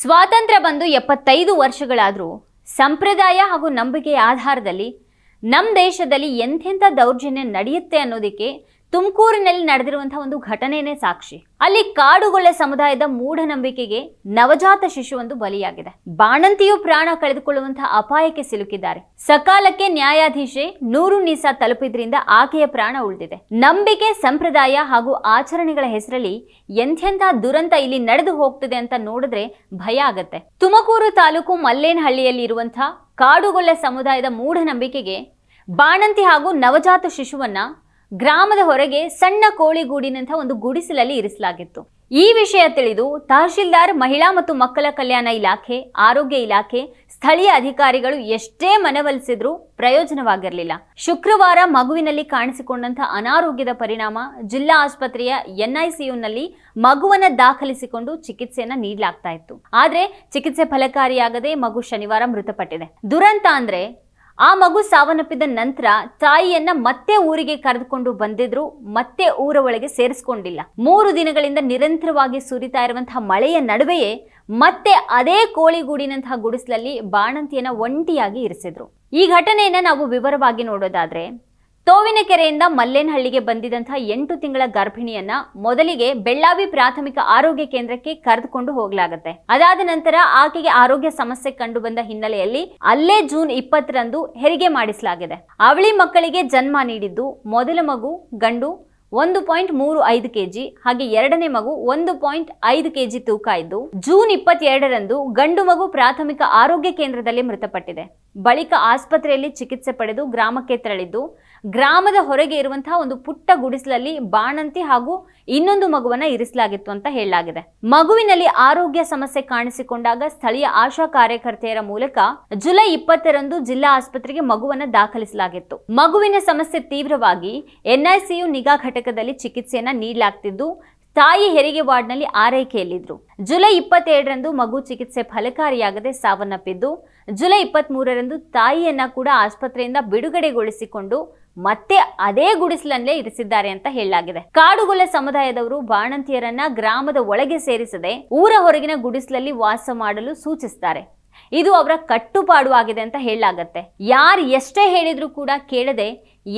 ಸ್ವಾತಂತ್ರ್ಯ ಬಂದು ಎಪ್ಪತ್ತೈದು ವರ್ಷಗಳಾದರೂ ಸಂಪ್ರದಾಯ ಹಾಗೂ ನಂಬಿಕೆಯ ಆಧಾರದಲ್ಲಿ ನಮ್ಮ ದೇಶದಲ್ಲಿ ಎಂಥೆಂಥ ದೌರ್ಜನ್ಯ ನಡೆಯುತ್ತೆ ಅನ್ನೋದಕ್ಕೆ ತುಮಕೂರಿನಲ್ಲಿ ನಡೆದಿರುವಂತಹ ಒಂದು ಘಟನೆನೇ ಸಾಕ್ಷಿ ಅಲ್ಲಿ ಕಾಡುಗೊಳ್ಳೆ ಸಮುದಾಯದ ಮೂಢನಂಬಿಕೆಗೆ ನವಜಾತ ಶಿಶುವೊಂದು ಬಲಿಯಾಗಿದೆ ಬಾಣಂತಿಯು ಪ್ರಾಣ ಕಳೆದುಕೊಳ್ಳುವಂತಹ ಅಪಾಯಕ್ಕೆ ಸಿಲುಕಿದ್ದಾರೆ ಸಕಾಲಕ್ಕೆ ನ್ಯಾಯಾಧೀಶೆ ನೂರು ನೀಸಾ ತಲುಪಿದ್ರಿಂದ ಆಕೆಯ ಪ್ರಾಣ ಉಳಿದಿದೆ ನಂಬಿಕೆ ಸಂಪ್ರದಾಯ ಹಾಗೂ ಆಚರಣೆಗಳ ಹೆಸರಲ್ಲಿ ಎಂಥೆಂಥ ದುರಂತ ಇಲ್ಲಿ ನಡೆದು ಹೋಗ್ತದೆ ಅಂತ ನೋಡಿದ್ರೆ ಭಯ ಆಗತ್ತೆ ತುಮಕೂರು ತಾಲೂಕು ಮಲ್ಲೇನಹಳ್ಳಿಯಲ್ಲಿ ಇರುವಂತಹ ಕಾಡುಗೊಳ್ಳೆ ಸಮುದಾಯದ ಮೂಢನಂಬಿಕೆಗೆ ಬಾಣಂತಿ ಹಾಗೂ ನವಜಾತ ಶಿಶುವನ್ನ ಗ್ರಾಮದ ಹೊರಗೆ ಸಣ್ಣ ಕೋಳಿಗೂಡಿನಂತಹ ಒಂದು ಗುಡಿಸಲಲ್ಲಿ ಇರಿಸಲಾಗಿತ್ತು ಈ ವಿಷಯ ತಿಳಿದು ತಹಶೀಲ್ದಾರ್ ಮಹಿಳಾ ಮತ್ತು ಮಕ್ಕಳ ಕಲ್ಯಾಣ ಇಲಾಖೆ ಆರೋಗ್ಯ ಇಲಾಖೆ ಸ್ಥಳೀಯ ಅಧಿಕಾರಿಗಳು ಎಷ್ಟೇ ಮನವೊಲಿಸಿದ್ರೂ ಪ್ರಯೋಜನವಾಗಿರಲಿಲ್ಲ ಶುಕ್ರವಾರ ಮಗುವಿನಲ್ಲಿ ಕಾಣಿಸಿಕೊಂಡಂತಹ ಅನಾರೋಗ್ಯದ ಪರಿಣಾಮ ಜಿಲ್ಲಾ ಆಸ್ಪತ್ರೆಯ ಎನ್ಐಸಿಯುನಲ್ಲಿ ಮಗುವನ್ನ ದಾಖಲಿಸಿಕೊಂಡು ಚಿಕಿತ್ಸೆಯನ್ನ ನೀಡಲಾಗ್ತಾ ಇತ್ತು ಆದ್ರೆ ಚಿಕಿತ್ಸೆ ಫಲಕಾರಿಯಾಗದೆ ಮಗು ಶನಿವಾರ ಮೃತಪಟ್ಟಿದೆ ದುರಂತ ಅಂದ್ರೆ ಆ ಮಗು ಸಾವನ್ನಪ್ಪಿದ ನಂತರ ತಾಯಿಯನ್ನ ಮತ್ತೆ ಊರಿಗೆ ಕರೆದುಕೊಂಡು ಬಂದಿದ್ರು ಮತ್ತೆ ಊರ ಒಳಗೆ ಸೇರಿಸ್ಕೊಂಡಿಲ್ಲ ಮೂರು ದಿನಗಳಿಂದ ನಿರಂತರವಾಗಿ ಸುರಿತಾ ಇರುವಂತಹ ಮಳೆಯ ನಡುವೆಯೇ ಮತ್ತೆ ಅದೇ ಕೋಳಿಗೂಡಿನಂತಹ ಗುಡಿಸಲಲ್ಲಿ ಬಾಣಂತಿಯನ್ನ ಒಂಟಿಯಾಗಿ ಇರಿಸಿದ್ರು ಈ ಘಟನೆಯನ್ನ ನಾವು ವಿವರವಾಗಿ ನೋಡೋದಾದ್ರೆ ತೋವಿನ ಕೆರೆಯಿಂದ ಮಲ್ಲೇನಹಳ್ಳಿಗೆ ಬಂದಿದಂತಹ ಎಂಟು ತಿಂಗಳ ಗರ್ಭಿಣಿಯನ್ನ ಮೊದಲಿಗೆ ಬೆಳ್ಳಾವಿ ಪ್ರಾಥಮಿಕ ಆರೋಗ್ಯ ಕೇಂದ್ರಕ್ಕೆ ಕರೆದುಕೊಂಡು ಹೋಗಲಾಗುತ್ತೆ ಅದಾದ ನಂತರ ಆಕೆಗೆ ಆರೋಗ್ಯ ಸಮಸ್ಯೆ ಕಂಡು ಬಂದ ಹಿನ್ನೆಲೆಯಲ್ಲಿ ಅಲ್ಲೇ ಜೂನ್ ಇಪ್ಪತ್ತರಂದು ಹೆರಿಗೆ ಮಾಡಿಸಲಾಗಿದೆ ಅವಳಿ ಮಕ್ಕಳಿಗೆ ಜನ್ಮ ನೀಡಿದ್ದು ಮೊದಲ ಮಗು ಗಂಡು ಒಂದು ಪಾಯಿಂಟ್ ಮೂರು ಐದು ಕೆಜಿ ಹಾಗೆ ಎರಡನೇ ಮಗು ಒಂದು ಪಾಯಿಂಟ್ ಐದು ಕೆಜಿ ತೂಕ ಇದ್ದು ಜೂನ್ ಇಪ್ಪತ್ತೆರಡರಂದು ಗಂಡು ಮಗು ಪ್ರಾಥಮಿಕ ಆರೋಗ್ಯ ಕೇಂದ್ರದಲ್ಲಿ ಮೃತಪಟ್ಟಿದೆ ಬಳಿಕ ಆಸ್ಪತ್ರೆಯಲ್ಲಿ ಚಿಕಿತ್ಸೆ ಪಡೆದು ಗ್ರಾಮಕ್ಕೆ ತೆರಳಿದ್ದು ಗ್ರಾಮದ ಹೊರಗೆ ಇರುವಂತಹ ಒಂದು ಪುಟ್ಟ ಗುಡಿಸಲಲ್ಲಿ ಬಾಣಂತಿ ಹಾಗೂ ಇನ್ನೊಂದು ಮಗುವನ್ನ ಇರಿಸಲಾಗಿತ್ತು ಅಂತ ಹೇಳಲಾಗಿದೆ ಮಗುವಿನಲ್ಲಿ ಆರೋಗ್ಯ ಸಮಸ್ಯೆ ಕಾಣಿಸಿಕೊಂಡಾಗ ಸ್ಥಳೀಯ ಆಶಾ ಕಾರ್ಯಕರ್ತೆಯರ ಮೂಲಕ ಜುಲೈ ಇಪ್ಪತ್ತರಂದು ಜಿಲ್ಲಾ ಆಸ್ಪತ್ರೆಗೆ ಮಗುವನ್ನ ದಾಖಲಿಸಲಾಗಿತ್ತು ಮಗುವಿನ ಸಮಸ್ಯೆ ತೀವ್ರವಾಗಿ ಎನ್ಐಸಿಯು ನಿಗಾ ಘಟಕದಲ್ಲಿ ಚಿಕಿತ್ಸೆಯನ್ನ ನೀಡಲಾಗ್ತಿದ್ದು ತಾಯಿ ಹೆರಿಗೆ ವಾರ್ಡ್ನಲ್ಲಿ ಆರೈಕೆಯಲ್ಲಿದ್ದರು ಜುಲೈ ಇಪ್ಪತ್ತೆರಡರಂದು ಮಗು ಚಿಕಿತ್ಸೆ ಫಲಕಾರಿಯಾಗದೆ ಸಾವನ್ನಪ್ಪಿದ್ದು ಜುಲೈ ಇಪ್ಪತ್ತ್ ಮೂರರಂದು ತಾಯಿಯನ್ನ ಕೂಡ ಆಸ್ಪತ್ರೆಯಿಂದ ಬಿಡುಗಡೆಗೊಳಿಸಿಕೊಂಡು ಮತ್ತೆ ಅದೇ ಗುಡಿಸಲನ್ನೇ ಇರಿಸಿದ್ದಾರೆ ಅಂತ ಹೇಳಲಾಗಿದೆ ಕಾಡುಗೊಲ್ಲ ಸಮುದಾಯದವರು ಬಾಣಂತಿಯರನ್ನ ಗ್ರಾಮದ ಒಳಗೆ ಸೇರಿಸದೆ ಊರ ಹೊರಗಿನ ಗುಡಿಸಲಲ್ಲಿ ವಾಸ ಮಾಡಲು ಸೂಚಿಸ್ತಾರೆ ಇದು ಅವರ ಕಟ್ಟುಪಾಡು ಆಗಿದೆ ಅಂತ ಹೇಳಲಾಗತ್ತೆ ಯಾರು ಎಷ್ಟೇ ಹೇಳಿದ್ರು ಕೂಡ ಕೇಳದೆ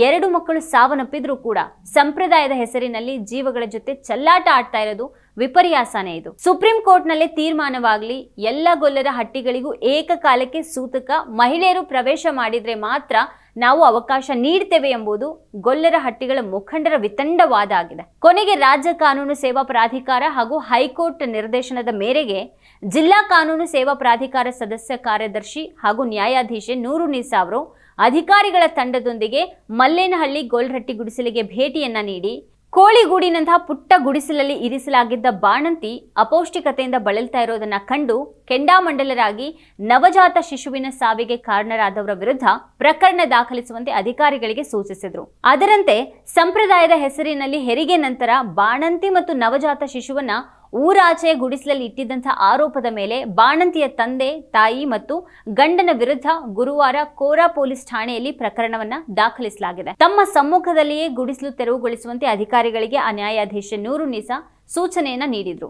ಎರಡು ಮಕ್ಕಳು ಸಾವನ್ನಪ್ಪಿದ್ರೂ ಕೂಡ ಸಂಪ್ರದಾಯದ ಹೆಸರಿನಲ್ಲಿ ಜೀವಗಳ ಜೊತೆ ಚಲ್ಲಾಟ ಆಡ್ತಾ ಇರೋದು ವಿಪರ್ಯಾಸನೇ ಇದು ಸುಪ್ರೀಂ ನಲ್ಲಿ ತೀರ್ಮಾನವಾಗಲಿ ಎಲ್ಲ ಗೊಲ್ಲರ ಹಟ್ಟಿಗಳಿಗೂ ಏಕಕಾಲಕ್ಕೆ ಸೂತಕ ಮಹಿಳೆಯರು ಪ್ರವೇಶ ಮಾಡಿದರೆ ಮಾತ್ರ ನಾವು ಅವಕಾಶ ನೀಡ್ತೇವೆ ಎಂಬುದು ಗೊಲ್ಲರ ಹಟ್ಟಿಗಳ ಮುಖಂಡರ ವಿತಂಡವಾದ ಆಗಿದೆ ಕೊನೆಗೆ ರಾಜ್ಯ ಕಾನೂನು ಸೇವಾ ಪ್ರಾಧಿಕಾರ ಹಾಗೂ ಹೈಕೋರ್ಟ್ ನಿರ್ದೇಶನದ ಮೇರೆಗೆ ಜಿಲ್ಲಾ ಕಾನೂನು ಸೇವಾ ಪ್ರಾಧಿಕಾರ ಸದಸ್ಯ ಕಾರ್ಯದರ್ಶಿ ಹಾಗೂ ನ್ಯಾಯಾಧೀಶೆ ನೂರು ನಿಸಾ ಅವರು ಅಧಿಕಾರಿಗಳ ತಂಡದೊಂದಿಗೆ ಮಲ್ಲೇನಹಳ್ಳಿ ಗೊಲ್ರಟ್ಟಿ ಗುಡಿಸಲಿಗೆ ಭೇಟಿಯನ್ನ ನೀಡಿ ಕೋಳಿಗೂಡಿನಂತಹ ಪುಟ್ಟ ಗುಡಿಸಲಲ್ಲಿ ಇರಿಸಲಾಗಿದ್ದ ಬಾಣಂತಿ ಅಪೌಷ್ಟಿಕತೆಯಿಂದ ಬಳಲ್ತಾ ಇರೋದನ್ನ ಕಂಡು ಕೆಂಡಾಮಂಡಲರಾಗಿ ನವಜಾತ ಶಿಶುವಿನ ಸಾವಿಗೆ ಕಾರಣರಾದವರ ವಿರುದ್ಧ ಪ್ರಕರಣ ದಾಖಲಿಸುವಂತೆ ಅಧಿಕಾರಿಗಳಿಗೆ ಸೂಚಿಸಿದರು ಅದರಂತೆ ಸಂಪ್ರದಾಯದ ಹೆಸರಿನಲ್ಲಿ ಹೆರಿಗೆ ನಂತರ ಬಾಣಂತಿ ಮತ್ತು ನವಜಾತ ಶಿಶುವನ್ನ ಊರಾಚೆ ಗುಡಿಸಲಲ್ಲಿ ಇಟ್ಟಿದ್ದಂಥ ಆರೋಪದ ಮೇಲೆ ಬಾಣಂತಿಯ ತಂದೆ ತಾಯಿ ಮತ್ತು ಗಂಡನ ವಿರುದ್ಧ ಗುರುವಾರ ಕೋರಾ ಪೊಲೀಸ್ ಠಾಣೆಯಲ್ಲಿ ಪ್ರಕರಣವನ್ನ ದಾಖಲಿಸಲಾಗಿದೆ ತಮ್ಮ ಸಮ್ಮುಖದಲ್ಲಿಯೇ ಗುಡಿಸಲು ತೆರವುಗೊಳಿಸುವಂತೆ ಅಧಿಕಾರಿಗಳಿಗೆ ಆ ನ್ಯಾಯಾಧೀಶ ನೂರು ನಿಸಾ ಸೂಚನೆಯನ್ನ ನೀಡಿದ್ರು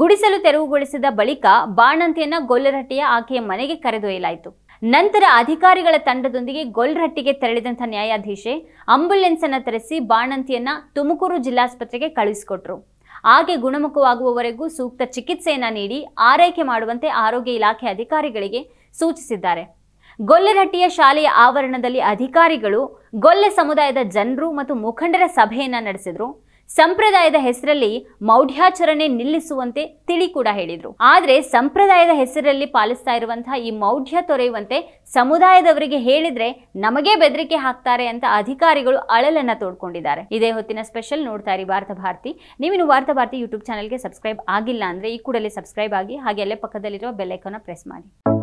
ಗುಡಿಸಲು ತೆರವುಗೊಳಿಸಿದ ಬಳಿಕ ಬಾಣಂತಿಯನ್ನ ಗೊಲ್ಲರಹಟ್ಟಿಯ ಆಕೆಯ ಮನೆಗೆ ಕರೆದೊಯ್ಯಲಾಯಿತು ನಂತರ ಅಧಿಕಾರಿಗಳ ತಂಡದೊಂದಿಗೆ ಗೊಲ್ರಹಟ್ಟಿಗೆ ತೆರಳಿದಂಥ ನ್ಯಾಯಾಧೀಶೆ ಆಂಬ್ಯುಲೆನ್ಸ್ ಅನ್ನ ತರಿಸಿ ಬಾಣಂತಿಯನ್ನ ತುಮಕೂರು ಜಿಲ್ಲಾಸ್ಪತ್ರೆಗೆ ಕಳುಹಿಸಿಕೊಟ್ರು ಹಾಗೆ ಗುಣಮುಖವಾಗುವವರೆಗೂ ಸೂಕ್ತ ಚಿಕಿತ್ಸೆಯನ್ನ ನೀಡಿ ಆರೈಕೆ ಮಾಡುವಂತೆ ಆರೋಗ್ಯ ಇಲಾಖೆ ಅಧಿಕಾರಿಗಳಿಗೆ ಸೂಚಿಸಿದ್ದಾರೆ ಗೊಲ್ಲರಹಟ್ಟಿಯ ಶಾಲೆಯ ಆವರಣದಲ್ಲಿ ಅಧಿಕಾರಿಗಳು ಗೊಲ್ಲೆ ಸಮುದಾಯದ ಜನರು ಮತ್ತು ಮುಖಂಡರ ಸಭೆಯನ್ನ ನಡೆಸಿದ್ರು ಸಂಪ್ರದಾಯದ ಹೆಸರಲ್ಲಿ ಮೌಢ್ಯಾಚರಣೆ ನಿಲ್ಲಿಸುವಂತೆ ತಿಳಿ ಕೂಡ ಹೇಳಿದರು ಆದರೆ ಸಂಪ್ರದಾಯದ ಹೆಸರಲ್ಲಿ ಪಾಲಿಸ್ತಾ ಇರುವಂತಹ ಈ ಮೌಢ್ಯ ತೊರೆಯುವಂತೆ ಸಮುದಾಯದವರಿಗೆ ಹೇಳಿದ್ರೆ ನಮಗೆ ಬೆದರಿಕೆ ಹಾಕ್ತಾರೆ ಅಂತ ಅಧಿಕಾರಿಗಳು ಅಳಲನ್ನ ತೋಡ್ಕೊಂಡಿದ್ದಾರೆ ಇದೇ ಹೊತ್ತಿನ ಸ್ಪೆಷಲ್ ನೋಡ್ತಾ ಇರಿ ಭಾರತ ಭಾರತಿ ನೀವಿನ್ನು ವಾರ್ತಾ ಭಾರತಿ ಯೂಟ್ಯೂಬ್ ಚಾನಲ್ಗೆ ಸಬ್ಸ್ಕ್ರೈಬ್ ಆಗಿಲ್ಲ ಅಂದ್ರೆ ಈ ಕೂಡಲೇ ಸಬ್ಸ್ಕ್ರೈಬ್ ಆಗಿ ಹಾಗೆ ಅಲ್ಲೇ ಪಕ್ಕದಲ್ಲಿರುವ ಬೆಲ್ಲೈಕನ್ನ ಪ್ರೆಸ್ ಮಾಡಿ